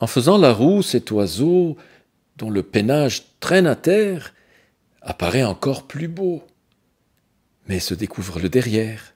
En faisant la roue, cet oiseau, dont le peinage traîne à terre, apparaît encore plus beau, mais se découvre le derrière.